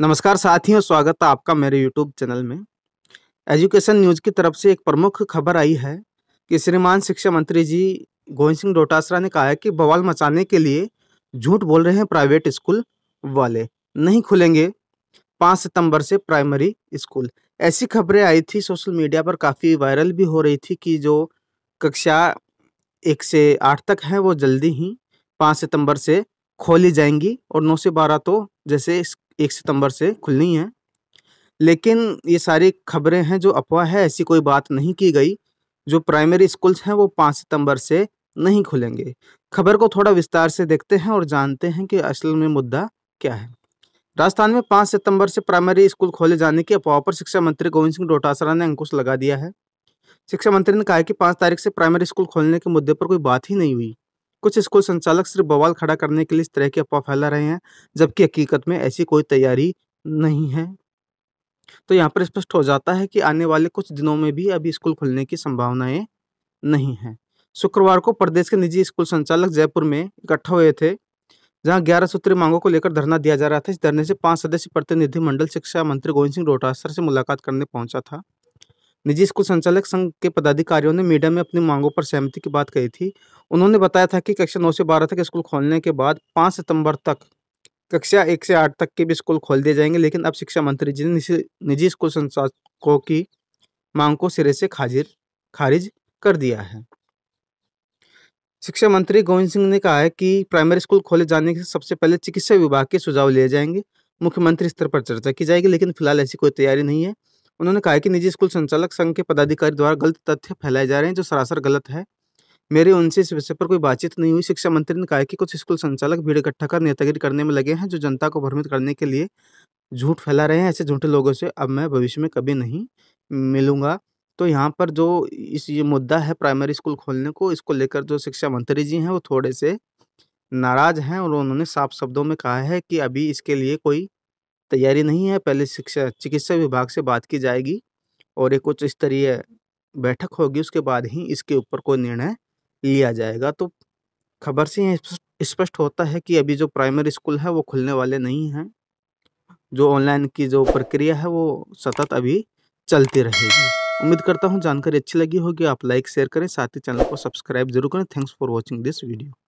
नमस्कार साथियों स्वागत है आपका मेरे यूट्यूब चैनल में एजुकेशन न्यूज़ की तरफ से एक प्रमुख खबर आई है कि श्रीमान शिक्षा मंत्री जी गोविंद सिंह डोटासरा ने कहा है कि बवाल मचाने के लिए झूठ बोल रहे हैं प्राइवेट स्कूल वाले नहीं खुलेंगे पाँच सितंबर से प्राइमरी स्कूल ऐसी खबरें आई थी सोशल मीडिया पर काफ़ी वायरल भी हो रही थी कि जो कक्षा एक से आठ तक हैं वो जल्दी ही पाँच सितंबर से खोली जाएंगी और नौ से बारह तो जैसे एक सितंबर से खुलनी है लेकिन ये सारी खबरें हैं जो अफवाह है ऐसी कोई बात नहीं की गई जो प्राइमरी स्कूल्स हैं वो पाँच सितंबर से नहीं खुलेंगे खबर को थोड़ा विस्तार से देखते हैं और जानते हैं कि असल में मुद्दा क्या है राजस्थान में पाँच सितंबर से प्राइमरी स्कूल खोले जाने की अफवाह पर शिक्षा मंत्री गोविंद सिंह डोटासरा ने अंकुश लगा दिया है शिक्षा मंत्री ने कहा कि पाँच तारीख से प्राइमरी स्कूल खोलने के मुद्दे पर कोई बात ही नहीं हुई कुछ स्कूल संचालक सिर्फ बवाल खड़ा करने के लिए इस तरह की अफवाह फैला रहे हैं जबकि हकीकत में ऐसी कोई तैयारी नहीं है तो यहाँ पर स्पष्ट हो जाता है कि आने वाले कुछ दिनों में भी अभी स्कूल खुलने की संभावनाएं नहीं हैं शुक्रवार को प्रदेश के निजी स्कूल संचालक जयपुर में इकट्ठा हुए थे जहां ग्यारह सूत्री मांगों को लेकर धरना दिया जा रहा था इस धरने से पांच सदस्य प्रतिनिधिमंडल शिक्षा मंत्री गोविंद सिंह डोटासर से मुलाकात करने पहुंचा था निजी स्कूल संचालक संघ के पदाधिकारियों ने मीडिया में अपनी मांगों पर सहमति की बात कही थी उन्होंने बताया था कि कक्षा नौ से बारह तक स्कूल खोलने के बाद पाँच सितंबर तक कक्षा एक से आठ तक के भी स्कूल खोल दिए जाएंगे लेकिन अब शिक्षा मंत्री जी ने निजी स्कूल संचालकों की मांग को सिरे से खाजिर खारिज कर दिया है शिक्षा मंत्री गोविंद सिंह ने कहा है कि प्राइमरी स्कूल खोले जाने के सबसे पहले चिकित्सा विभाग के सुझाव लिए जाएंगे मुख्यमंत्री स्तर पर चर्चा की जाएगी लेकिन फिलहाल ऐसी कोई तैयारी नहीं है उन्होंने कहा कि निजी स्कूल संचालक संघ के पदाधिकारी द्वारा गलत तथ्य फैलाए जा रहे हैं जो सरासर गलत है मेरे उनसे इस विषय पर कोई बातचीत नहीं हुई शिक्षा मंत्री ने कहा कि कुछ स्कूल संचालक भीड़ इकट्ठा कर नेतागिरी करने में लगे हैं जो जनता को भ्रमित करने के लिए झूठ फैला रहे हैं ऐसे झूठे लोगों से अब मैं भविष्य में कभी नहीं मिलूंगा तो यहाँ पर जो इस ये मुद्दा है प्राइमरी स्कूल खोलने को इसको लेकर जो शिक्षा मंत्री जी हैं वो थोड़े से नाराज़ हैं और उन्होंने साफ शब्दों में कहा है कि अभी इसके लिए कोई तैयारी नहीं है पहले शिक्षा चिकित्सा विभाग से बात की जाएगी और एक उच्च स्तरीय बैठक होगी उसके बाद ही इसके ऊपर कोई निर्णय लिया जाएगा तो खबर से यह स्पष्ट होता है कि अभी जो प्राइमरी स्कूल है वो खुलने वाले नहीं हैं जो ऑनलाइन की जो प्रक्रिया है वो सतत अभी चलती रहेगी उम्मीद करता हूँ जानकारी अच्छी लगी होगी आप लाइक शेयर करें साथ ही चैनल को सब्सक्राइब जरूर करें thanks for watching this video